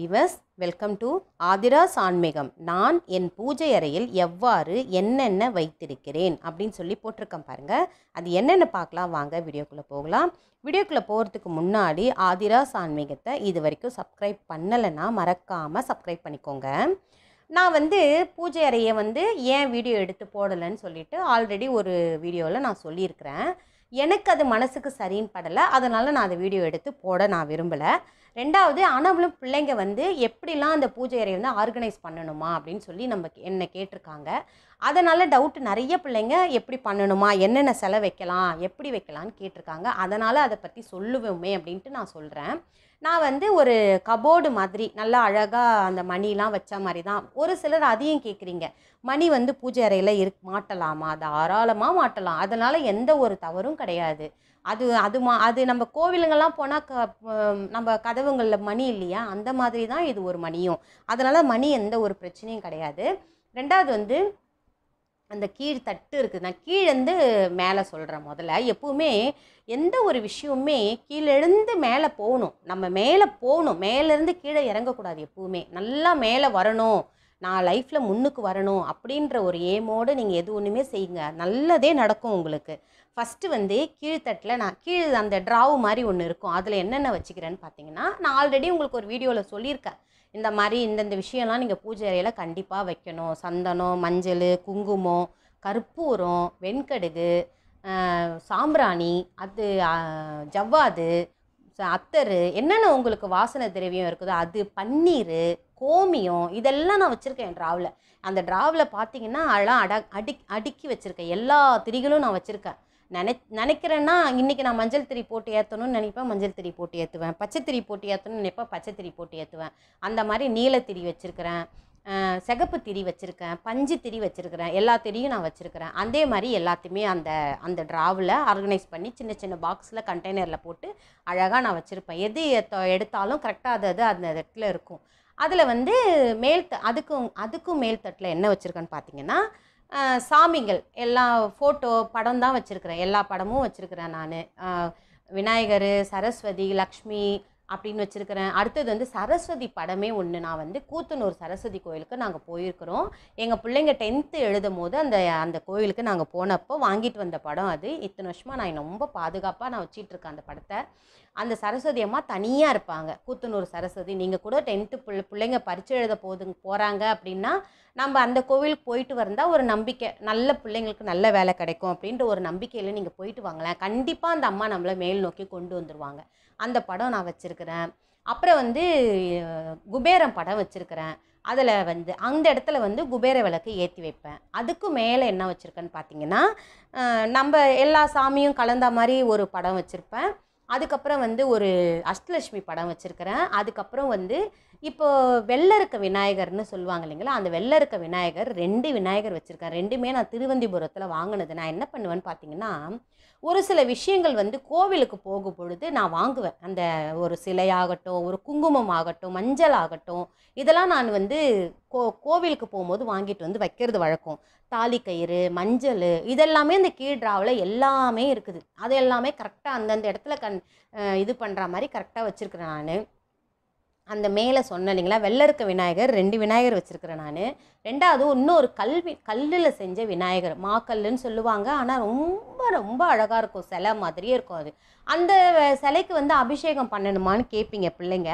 விவஸ் welcome to Aathira சான்மேகம் நான் என் பூஜை அறையில் எவ்வாறு என்னென்ன வைத்திருக்கிறேன் அப்படின்னு சொல்லி போட்டிருக்கேன் பாருங்கள் அது என்னென்ன பார்க்கலாம் வாங்க வீடியோக்குள்ளே போகலாம் வீடியோக்குள்ளே போகிறதுக்கு முன்னாடி ஆதிரா சான்மேகத்தை இது வரைக்கும் சப்ஸ்கிரைப் பண்ணலைன்னா மறக்காமல் சப்ஸ்கிரைப் பண்ணிக்கோங்க நான் வந்து பூஜை அறையை வந்து ஏன் வீடியோ எடுத்து போடலைன்னு சொல்லிவிட்டு ஆல்ரெடி ஒரு வீடியோவில் நான் சொல்லியிருக்கிறேன் எனக்கு அது மனசுக்கு சரின்னு படலை அதனால் நான் அதை வீடியோ எடுத்து போட நான் விரும்பலை ரெண்டாவது ஆனாலும் பிள்ளைங்க வந்து எப்படிலாம் அந்த பூஜை அறையை வந்து ஆர்கனைஸ் பண்ணணுமா அப்படின்னு சொல்லி நம்ம என்னை கேட்டிருக்காங்க அதனால் டவுட் நிறைய பிள்ளைங்க எப்படி பண்ணணுமா என்னென்ன செலவு வைக்கலாம் எப்படி வைக்கலான்னு கேட்டிருக்காங்க அதனால் அதை பற்றி சொல்லுவோமே அப்படின்ட்டு நான் சொல்கிறேன் நான் வந்து ஒரு கபோர்டு மாதிரி நல்லா அழகாக அந்த மணிலாம் வச்ச மாதிரி தான் ஒரு சிலர் அதையும் கேட்குறீங்க மணி வந்து பூஜை அறையில் இருக் மாட்டலாமா தாராளமாக மாட்டலாம் அதனால் எந்த ஒரு தவறும் கிடையாது அது அது மா அது நம்ம கோவிலுங்கள்லாம் போனால் க நம்ம கதவுங்களில் மணி இல்லையா அந்த மாதிரி தான் இது ஒரு மணியும் அதனால் மணி எந்த ஒரு பிரச்சனையும் கிடையாது ரெண்டாவது வந்து அந்த கீழ் தட்டு இருக்குது நான் கீழேருந்து மேலே சொல்கிறேன் முதல்ல எப்போவுமே எந்த ஒரு விஷயமுமே கீழேருந்து மேலே போகணும் நம்ம மேலே போகணும் மேலேருந்து கீழே இறங்கக்கூடாது எப்போவுமே நல்லா மேலே வரணும் நான் லைஃப்பில் முன்னுக்கு வரணும் அப்படின்ற ஒரு ஏமோடு நீங்கள் எது ஒன்றுமே செய்யுங்க நல்லதே நடக்கும் உங்களுக்கு ஃபஸ்ட்டு வந்து கீழ்த்தட்டில் நான் கீழே அந்த ட்ராவு மாதிரி ஒன்று இருக்கும் அதில் என்னென்ன வச்சுக்கிறேன்னு பார்த்தீங்கன்னா நான் ஆல்ரெடி உங்களுக்கு ஒரு வீடியோவில் சொல்லியிருக்கேன் இந்த மாதிரி இந்தந்த விஷயம்லாம் நீங்கள் பூஜை அறையில் கண்டிப்பாக வைக்கணும் சந்தனம் மஞ்சள் குங்குமம் கற்பூரம் வெண்கடுகு சாம்பிராணி அது ஜவ்வாது அத்தர் என்னென்ன உங்களுக்கு வாசனை திரவியம் இருக்குதோ அது பன்னீர் கோமியம் இதெல்லாம் நான் வச்சுருக்கேன் என் ட்ராவில் அந்த ட்ராவில் பார்த்தீங்கன்னா அதெல்லாம் அட அடுக் அடுக்கி வச்சுருக்கேன் எல்லா திரிகளும் நான் வச்சுருக்கேன் நினை நினைக்கிறேன்னா இன்றைக்கி நான் மஞ்சள் திரி போட்டு ஏற்றணும்னு நினைப்பேன் மஞ்சள் திரி போட்டு ஏற்றுவேன் பச்சை திரி போட்டு ஏற்றணும்னு நினைப்பேன் பச்சை திரி போட்டு ஏற்றுவேன் அந்த மாதிரி நீலத்திரி வச்சுருக்கிறேன் சிகப்பு திரி வச்சுருக்கேன் பஞ்சு திரி வச்சுருக்கிறேன் எல்லா திரியும் நான் வச்சுருக்கிறேன் அதே மாதிரி எல்லாத்தையுமே அந்த அந்த ட்ராவில் ஆர்கனைஸ் பண்ணி சின்ன சின்ன பாக்ஸில் கண்டெய்னரில் போட்டு அழகாக நான் வச்சுருப்பேன் எது எடுத்தாலும் கரெக்டாக அது அது அந்த இடத்துல இருக்கும் அதில் வந்து மேல் அதுக்கும் அதுக்கும் மேல் தட்டில் என்ன வச்சுருக்கேன்னு பார்த்தீங்கன்னா சாமிகள் எல்லா ஃபோட்டோ படம் தான் வச்சுருக்கிறேன் எல்லா படமும் வச்சுருக்கிறேன் நான் விநாயகர் சரஸ்வதி லக்ஷ்மி அப்படின்னு வச்சுருக்கிறேன் அடுத்தது வந்து சரஸ்வதி படமே ஒன்று நான் வந்து கூத்தனூர் சரஸ்வதி கோயிலுக்கு நாங்கள் போயிருக்கிறோம் எங்கள் பிள்ளைங்க டென்த்து எழுதும் போது அந்த அந்த கோயிலுக்கு நாங்கள் போனப்போ வாங்கிட்டு வந்த படம் அது இத்தனை வருஷமாக நான் ரொம்ப பாதுகாப்பாக நான் வச்சிட்ருக்கேன் அந்த படத்தை அந்த சரஸ்வதி அம்மா தனியாக இருப்பாங்க கூத்தனூர் சரஸ்வதி நீங்கள் கூட டென்த்து பிள்ளை பிள்ளைங்க பரிச்சை எழுத போதுங்க போகிறாங்க அப்படின்னா நம்ம அந்த கோவிலுக்கு போயிட்டு வந்தால் ஒரு நம்பிக்கை நல்ல பிள்ளைங்களுக்கு நல்ல வேலை கிடைக்கும் அப்படின்ற ஒரு நம்பிக்கையில் நீங்கள் போயிட்டு வாங்கலாம் கண்டிப்பாக அந்த அம்மா நம்மளை மேல் நோக்கி கொண்டு வந்துடுவாங்க அந்த படம் நான் வச்சுருக்கிறேன் அப்புறம் வந்து குபேரம் படம் வச்சுருக்கிறேன் அதில் வந்து அந்த இடத்துல வந்து குபேர விளக்கு ஏற்றி வைப்பேன் அதுக்கு மேலே என்ன வச்சுருக்கேன்னு பார்த்தீங்கன்னா நம்ம எல்லா சாமியும் கலந்த மாதிரி ஒரு படம் வச்சுருப்பேன் அதுக்கப்புறம் வந்து ஒரு அஷ்டலட்சுமி படம் வச்சுருக்கிறேன் அதுக்கப்புறம் வந்து இப்போது வெள்ளருக்க இருக்க விநாயகர்னு சொல்லுவாங்க இல்லைங்களா அந்த வெள்ளருக்க இருக்க விநாயகர் ரெண்டு விநாயகர் வச்சுருக்கேன் ரெண்டுமே நான் திருவந்திபுரத்தில் வாங்கினது நான் என்ன பண்ணுவேன்னு பார்த்தீங்கன்னா ஒரு சில விஷயங்கள் வந்து கோவிலுக்கு போகும் பொழுது நான் வாங்குவேன் அந்த ஒரு சிலையாகட்டும் ஒரு குங்குமம் ஆகட்டும் மஞ்சள் ஆகட்டும் இதெல்லாம் நான் வந்து கோ கோவிலுக்கு போகும்போது வாங்கிட்டு வந்து வைக்கிறது வழக்கம் தாலி கயிறு மஞ்சள் இதெல்லாமே அந்த கீழ்ட்ராவில் எல்லாமே இருக்குது அது எல்லாமே கரெக்டாக அந்தந்த இடத்துல கண் இது பண்ணுற மாதிரி கரெக்டாக வச்சுருக்கிறேன் நான் அந்த மேலே சொன்னேன் இல்லைங்களா வெள்ளருக்க விநாயகர் ரெண்டு விநாயகர் வச்சுருக்கிறேன் நான் ரெண்டாவது இன்னொரு கல்வி கல்லில் செஞ்ச விநாயகர் மாக்கல்லுன்னு சொல்லுவாங்க ஆனால் ரொம்ப ரொம்ப அழகாக இருக்கும் சிலை மாதிரியே இருக்கும் அது அந்த சிலைக்கு வந்து அபிஷேகம் பண்ணணுமான்னு கேட்பீங்க பிள்ளைங்க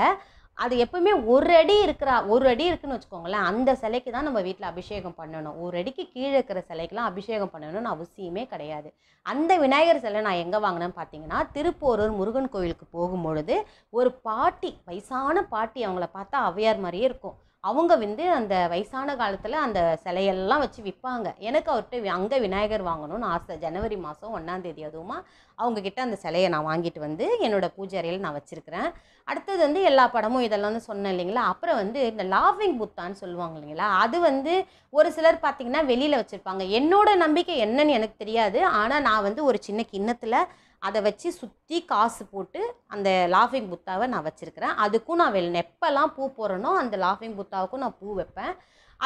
அது எப்பவுமே ஒரு அடி இருக்கிற ஒரு அடி இருக்குன்னு வச்சுக்கோங்களேன் அந்த சிலைக்கு தான் நம்ம வீட்டில் அபிஷேகம் பண்ணணும் ஒரு அடிக்கு கீழே இருக்கிற சிலைக்கெலாம் அபிஷேகம் பண்ணணும்னு அவசியமே கிடையாது அந்த விநாயகர் சிலை நான் எங்கே வாங்கினேன்னு பார்த்தீங்கன்னா திருப்போரூர் முருகன் கோயிலுக்கு போகும்பொழுது ஒரு பாட்டி வயசான பாட்டி அவங்கள பார்த்தா அவையார் மாதிரியே இருக்கும் அவங்க வந்து அந்த வயசான காலத்தில் அந்த சிலையெல்லாம் வச்சு விற்பாங்க எனக்கு அவர்கிட்ட அங்கே விநாயகர் வாங்கணும்னு ஆசை ஜனவரி மாதம் ஒன்றாந்தேதி அதுவுமா அவங்கக்கிட்ட அந்த சிலையை நான் வாங்கிட்டு வந்து என்னோடய பூஜை அறையில் நான் வச்சுருக்கிறேன் அடுத்தது வந்து எல்லா படமும் இதெல்லாம் வந்து சொன்னேன் இல்லைங்களா அப்புறம் வந்து இந்த லாவிங் புத்தான்னு சொல்லுவாங்க இல்லைங்களா அது வந்து ஒரு சிலர் பார்த்திங்கன்னா வெளியில் வச்சுருப்பாங்க என்னோடய நம்பிக்கை என்னன்னு எனக்கு தெரியாது ஆனால் நான் வந்து ஒரு சின்ன கிண்ணத்தில் அதை வச்சு சுற்றி காசு போட்டு அந்த லாஃபிங் புத்தாவை நான் வச்சுருக்கிறேன் அதுக்கும் நான் வெல் நெப்பெல்லாம் பூ போடுறனோ அந்த லாஃபிங் புத்தாவுக்கும் நான் பூ வைப்பேன்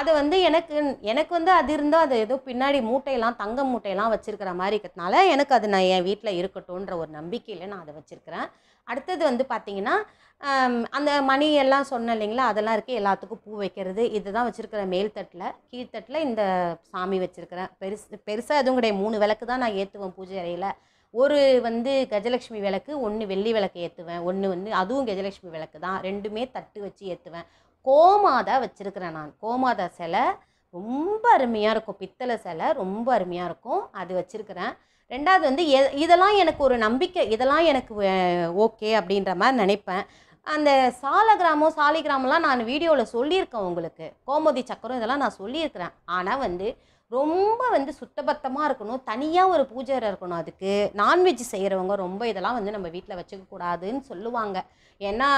அதை வந்து எனக்கு எனக்கு வந்து அது இருந்தால் அது ஏதோ பின்னாடி மூட்டையெல்லாம் தங்க மூட்டையெல்லாம் வச்சுருக்கிற மாதிரி இருக்கிறதுனால எனக்கு அது நான் என் வீட்டில் இருக்கட்டும்ன்ற ஒரு நம்பிக்கையில் நான் அதை வச்சுருக்கிறேன் அடுத்தது வந்து பார்த்திங்கன்னா அந்த மணி எல்லாம் சொன்ன இல்லைங்களா அதெல்லாம் இருக்குது எல்லாத்துக்கும் பூ வைக்கிறது இதுதான் வச்சுருக்கிற மேல்தட்டில் கீழ்த்தட்டில் இந்த சாமி வச்சுருக்கிறேன் பெருசு பெருசாக எதுவும் கிடையாது மூணு விளக்கு தான் நான் ஏற்றுவேன் பூஜை அறையில் ஒரு வந்து கஜலட்சுமி விளக்கு ஒன்று வெள்ளி விளக்கு ஏற்றுவேன் ஒன்று வந்து அதுவும் கஜலட்சுமி விளக்கு தான் ரெண்டுமே தட்டு வச்சு ஏற்றுவேன் கோமாதா வச்சுருக்கிறேன் நான் கோமாதா சிலை ரொம்ப அருமையாக இருக்கும் பித்தளை சிலை ரொம்ப அருமையாக இருக்கும் அது வச்சுருக்கிறேன் ரெண்டாவது வந்து எ இதெல்லாம் எனக்கு ஒரு நம்பிக்கை இதெல்லாம் எனக்கு ஓகே அப்படின்ற மாதிரி நினைப்பேன் அந்த சாலகிராமம் சாலிகிராமெலாம் நான் வீடியோவில் சொல்லியிருக்கேன் உங்களுக்கு கோமதி சக்கரம் இதெல்லாம் நான் சொல்லியிருக்கிறேன் ஆனால் வந்து ரொம்ப வந்து சுத்தபத்தமாக இருக்கணும் தனியாக ஒரு பூஜை இருக்கணும் அதுக்கு நான்வெஜ் செய்கிறவங்க ரொம்ப இதெல்லாம் வந்து நம்ம வீட்டில் வச்சுக்கக்கூடாதுன்னு சொல்லுவாங்க ஏன்னா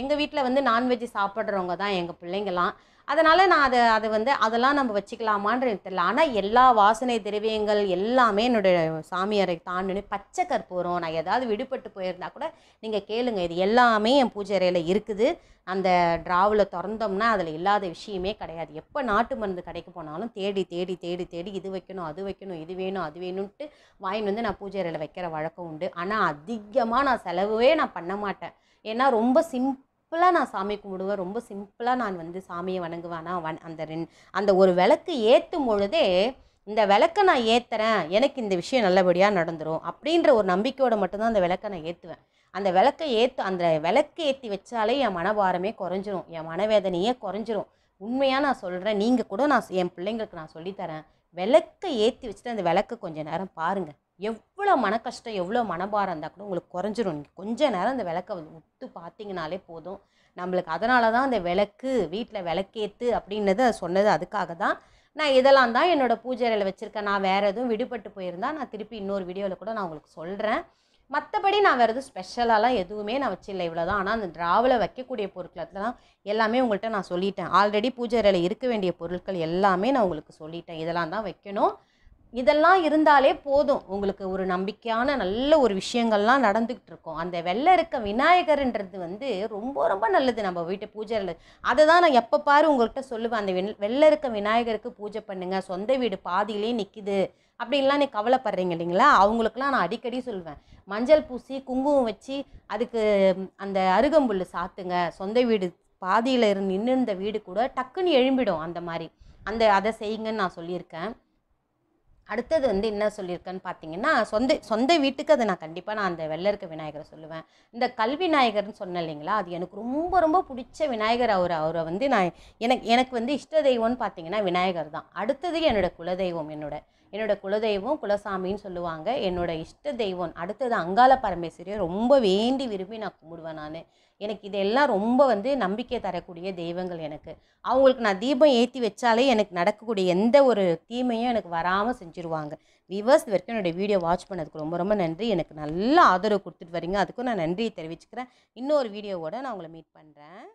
எங்கள் வீட்டில் வந்து நான்வெஜ் சாப்பிட்றவங்க தான் எங்கள் பிள்ளைங்கள்லாம் அதனால் நான் அதை அதை வந்து அதெல்லாம் நம்ம வச்சுக்கலாமான்னு தெரியல ஆனால் எல்லா வாசனை திரவியங்கள் எல்லாமே என்னுடைய சாமியாரை அறை தாண்டினு பச்சை கற்பூரம் நான் ஏதாவது விடுபட்டு போயிருந்தா கூட நீங்கள் கேளுங்க இது எல்லாமே என் பூஜை அறையில் இருக்குது அந்த ட்ராவில் திறந்தோம்னா அதில் இல்லாத விஷயமே கிடையாது எப்போ நாட்டு மருந்து கடைக்கு போனாலும் தேடி தேடி தேடி தேடி இது வைக்கணும் அது வைக்கணும் இது வேணும் அது வேணும்ன்ட்டு வாங்கி வந்து நான் பூஜை அறையில் வைக்கிற வழக்கம் உண்டு ஆனால் அதிகமாக நான் செலவே நான் பண்ண மாட்டேன் ஏன்னா ரொம்ப சிம்பிள் சிம்பிளாக நான் சாமி கும்பிடுவேன் ரொம்ப சிம்பிளாக நான் வந்து சாமியை வணங்குவேனா வன் அந்த ரெண் அந்த ஒரு விளக்கு ஏற்றும் பொழுதே இந்த விளக்கை நான் ஏற்றுறேன் எனக்கு இந்த விஷயம் நல்லபடியாக நடந்துடும் அப்படின்ற ஒரு நம்பிக்கையோடு மட்டும்தான் அந்த விளக்கை நான் ஏற்றுவேன் அந்த விளக்கை ஏற்று அந்த விளக்கு ஏற்றி வச்சாலே என் மனபாரமே குறைஞ்சிரும் என் மனவேதனையே குறைஞ்சிரும் உண்மையாக நான் சொல்கிறேன் நீங்கள் கூட நான் என் பிள்ளைங்களுக்கு நான் சொல்லித்தரேன் விளக்கை ஏற்றி வச்சுட்டு அந்த விளக்கு கொஞ்சம் நேரம் பாருங்கள் எவ்வளோ மனக்கஷ்டம் எவ்வளோ மனபாரம் இருந்தால் கூட உங்களுக்கு குறைஞ்சிரும் நீங்கள் கொஞ்சம் நேரம் அந்த விளக்கை விட்டு பார்த்தீங்கனாலே போதும் நம்மளுக்கு அதனால தான் அந்த விளக்கு வீட்டில் விளக்கேற்று அப்படின்னது சொன்னது அதுக்காக தான் நான் இதெல்லாம் தான் என்னோடய பூஜைறையில் வச்சுருக்கேன் நான் வேறு எதுவும் விடுபட்டு போயிருந்தால் நான் திருப்பி இன்னொரு வீடியோவில் கூட நான் உங்களுக்கு சொல்கிறேன் மற்றபடி நான் வேறு எதுவும் ஸ்பெஷலாலாம் எதுவுமே நான் வச்சில்லை இவ்வளோ தான் ஆனால் அந்த டிராவில் வைக்கக்கூடிய பொருட்களெலாம் எல்லாமே உங்கள்கிட்ட நான் சொல்லிட்டேன் ஆல்ரெடி பூஜை அறையில் இருக்க வேண்டிய பொருட்கள் எல்லாமே நான் உங்களுக்கு சொல்லிட்டேன் இதெல்லாம் தான் வைக்கணும் இதெல்லாம் இருந்தாலே போதும் உங்களுக்கு ஒரு நம்பிக்கையான நல்ல ஒரு விஷயங்கள்லாம் நடந்துக்கிட்டு இருக்கும் அந்த வெள்ளை இருக்க விநாயகர்ன்றது வந்து ரொம்ப ரொம்ப நல்லது நம்ம வீட்டு பூஜையில் அதை தான் நான் எப்போ பாரு உங்கள்கிட்ட சொல்லுவேன் அந்த வெண் வெள்ளை இருக்க விநாயகருக்கு பூஜை பண்ணுங்கள் சொந்த வீடு பாதியிலே நிற்கிது அப்படின்லாம் நீ கவலைப்படுறீங்க இல்லைங்களா அவங்களுக்குலாம் நான் அடிக்கடி சொல்லுவேன் மஞ்சள் பூசி குங்குமம் வச்சு அதுக்கு அந்த அருகம்புல் சாத்துங்க சொந்த வீடு பாதியில் இருந்து நின்று இருந்த வீடு கூட டக்குன்னு எழும்பிடும் அந்த மாதிரி அந்த அதை செய்யுங்கன்னு நான் சொல்லியிருக்கேன் அடுத்தது வந்து என்ன சொல்லியிருக்கேன்னு பார்த்தீங்கன்னா சொந்த சொந்த வீட்டுக்கு அதை நான் கண்டிப்பாக நான் அந்த வெள்ளருக்க விநாயகரை சொல்லுவேன் இந்த கல் விநாயகர்னு சொன்னேன் இல்லைங்களா அது எனக்கு ரொம்ப ரொம்ப பிடிச்ச விநாயகர் அவர் அவரை வந்து நான் எனக்கு எனக்கு வந்து இஷ்ட தெய்வம்னு பார்த்தீங்கன்னா விநாயகர் தான் அடுத்தது என்னோடய குலதெய்வம் என்னோட என்னோடய குலதெய்வம் குலசாமின்னு சொல்லுவாங்க என்னோடய இஷ்ட தெய்வம் அடுத்தது அங்காள பரமேஸ்வரியை ரொம்ப வேண்டி விரும்பி நான் கும்பிடுவேன் நான் எனக்கு இதெல்லாம் ரொம்ப வந்து நம்பிக்கை தரக்கூடிய தெய்வங்கள் எனக்கு அவங்களுக்கு நான் தீபம் ஏற்றி வச்சாலே எனக்கு நடக்கக்கூடிய எந்த ஒரு தீமையும் எனக்கு வராமல் செஞ்சுருவாங்க விவர்ஸ் வரைக்கும் என்னுடைய வீடியோ வாட்ச் பண்ணதுக்கு ரொம்ப ரொம்ப நன்றி எனக்கு நல்ல ஆதரவு கொடுத்துட்டு வரீங்க அதுக்கும் நான் நன்றியை தெரிவிச்சுக்கிறேன் இன்னொரு வீடியோவோடு நான் உங்களை மீட் பண்ணுறேன்